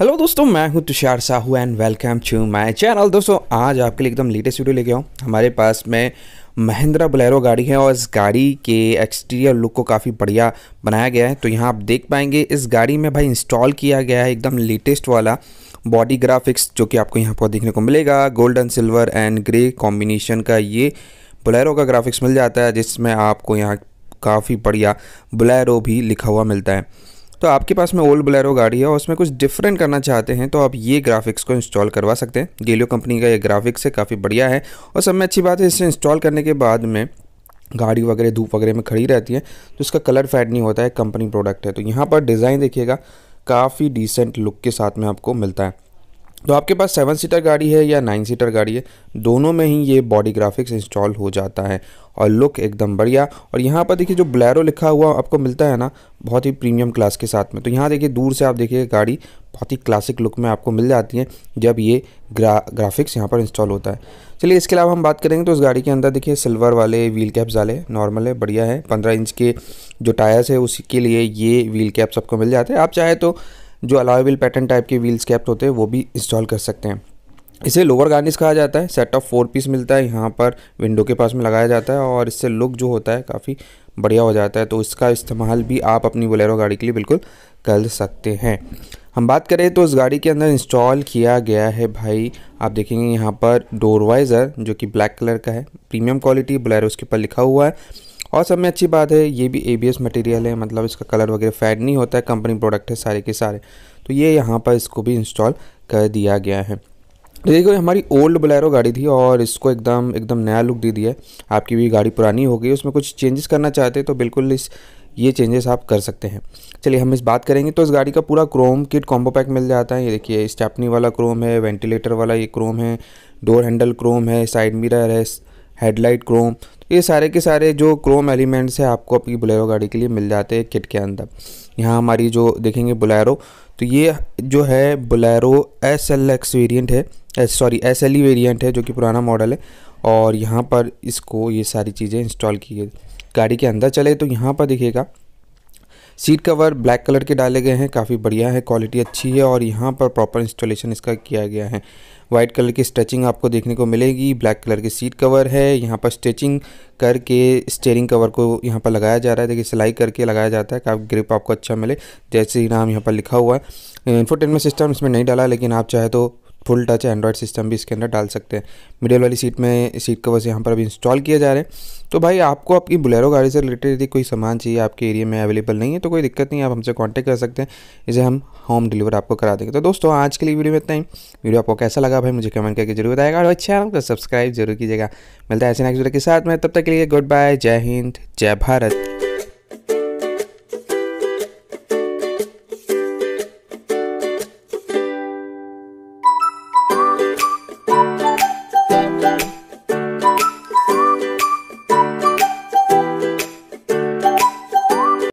hello दोस्तों मैं हूं Tushar Sahu and welcome to my channel दोस्तों आज आपके लिए एकदम लेटेस्ट वीडियो लेके आऊँ हमारे पास में महिंद्रा बलैरो गाड़ी है और इस गाड़ी के एक्सटीरियर लुक को काफ़ी बढ़िया बनाया गया है तो यहाँ आप देख पाएंगे इस गाड़ी में भाई इंस्टॉल किया गया है एकदम लेटेस्ट वाला बॉडी ग्राफिक्स जो कि आपको यहाँ पर देखने को मिलेगा golden silver and grey combination का ये बलैरो का ग्राफिक्स मिल जाता है जिसमें आपको यहाँ काफ़ी बढ़िया बलैरो भी लिखा हुआ मिलता है तो आपके पास में ओल्ड ब्लैरो गाड़ी है और उसमें कुछ डिफरेंट करना चाहते हैं तो आप ये ग्राफिक्स को इंस्टॉल करवा सकते हैं गेलियो कंपनी का ये ग्राफिक्स है काफ़ी बढ़िया है और सब में अच्छी बात है इसे इंस्टॉल करने के बाद में गाड़ी वगैरह धूप वगैरह में खड़ी रहती है तो इसका कलर फैड नहीं होता है कंपनी प्रोडक्ट है तो यहाँ पर डिज़ाइन देखिएगा काफ़ी डिसेंट लुक के साथ में आपको मिलता है तो आपके पास सेवन सीटर गाड़ी है या नाइन सीटर गाड़ी है दोनों में ही ये बॉडी ग्राफिक्स इंस्टॉल हो जाता है और लुक एकदम बढ़िया और यहाँ पर देखिए जो ब्लैरो लिखा हुआ आपको मिलता है ना बहुत ही प्रीमियम क्लास के साथ में तो यहाँ देखिए दूर से आप देखिए गाड़ी बहुत ही क्लासिक लुक में आपको मिल जाती है जब ये ग्रा ग्राफिक्स यहाँ पर इंस्टॉल होता है चलिए इसके अलावा हम बात करेंगे तो इस गाड़ी के अंदर देखिए सिल्वर वाले व्हील कैप्स वाले नॉर्मल है बढ़िया है पंद्रह इंच के जो टायर्स है उसके लिए ये व्हील कैप्स आपको मिल जाते हैं आप चाहे तो जो अलावेबल पैटर्न टाइप के व्हील्स कैप्ट होते हैं वो भी इंस्टॉल कर सकते हैं इसे लोअर गार्निश कहा जाता है सेट ऑफ फोर पीस मिलता है यहाँ पर विंडो के पास में लगाया जाता है और इससे लुक जो होता है काफ़ी बढ़िया हो जाता है तो इसका इस्तेमाल भी आप अपनी बोलेरो गाड़ी के लिए बिल्कुल कर सकते हैं हम बात करें तो इस गाड़ी के अंदर इंस्टॉल किया गया है भाई आप देखेंगे यहाँ पर डोर वाइज़र जो कि ब्लैक कलर का है प्रीमियम क्वालिटी बोलेरो उसके ऊपर लिखा हुआ है और सब में अच्छी बात है ये भी ए मटेरियल है मतलब इसका कलर वगैरह फैड नहीं होता है कंपनी प्रोडक्ट है सारे के सारे तो ये यहाँ पर इसको भी इंस्टॉल कर दिया गया है तो देखो हमारी ओल्ड बलैरो गाड़ी थी और इसको एकदम एकदम नया लुक दे दिया है आपकी भी गाड़ी पुरानी हो गई उसमें कुछ चेंजेस करना चाहते हैं तो बिल्कुल इस ये चेंजेस आप कर सकते हैं चलिए हम इस बात करेंगे तो इस गाड़ी का पूरा क्रोम किट कॉम्बो पैक मिल जाता है ये देखिए स्टेपनी वाला क्रोम है वेंटिलेटर वाला ये क्रोम है डोर हैंडल क्रोम है साइड मिरर है हेडलाइट क्रोम ये सारे के सारे जो क्रोम एलिमेंट्स हैं आपको अपनी बुलेरो गाड़ी के लिए मिल जाते हैं किट के अंदर यहाँ हमारी जो देखेंगे बुलेरो तो ये जो है Bolero S L X variant है sorry S L E variant है जो कि पुराना मॉडल है और यहाँ पर इसको ये सारी चीज़ें इंस्टॉल की गई गाड़ी के अंदर चले तो यहाँ पर देखिएगा सीट कवर ब्लैक कलर के डाले गए हैं काफ़ी बढ़िया है क्वालिटी अच्छी है और यहाँ पर प्रॉपर इंस्टॉलेशन इसका किया गया है वाइट कलर की स्ट्रेचिंग आपको देखने को मिलेगी ब्लैक कलर की सीट कवर है यहाँ पर स्ट्रेचिंग करके स्टेयरिंग कवर को यहाँ पर लगाया जा रहा है देखिए सिलाई करके लगाया जाता है काफ़ी ग्रिप आपको अच्छा मिले जैसे ही नाम यहाँ पर लिखा हुआ है इन्फोटेनमेंट सिस्टम इसमें नहीं डाला लेकिन आप चाहे तो फुल टच एंड्रॉयड सिस्टम भी इसके अंदर डाल सकते हैं मिडिल वाली सीट में सीट कवर्स यहाँ पर अभी इंस्टॉल किए जा रहे हैं तो भाई आपको आपकी बुलेरो गाड़ी से रिलेटेड यदि कोई सामान चाहिए आपके एरिया में अवेलेबल नहीं है तो कोई दिक्कत नहीं आप हमसे कॉन्टैक्ट कर सकते हैं इसे हम होम डिलीवर आपको करा देंगे तो दोस्तों आज के लिए वीडियो में इतना ही वीडियो आपको कैसा लगा भाई मुझे कमेंट करके जरूर बताएगा और अच्छा तो सब्सक्राइब जरूर कीजिएगा मिलता है ऐसे नेक्स्ट वीडियो के साथ में तब तक के लिए गुड बाय जय हिंद जय भारत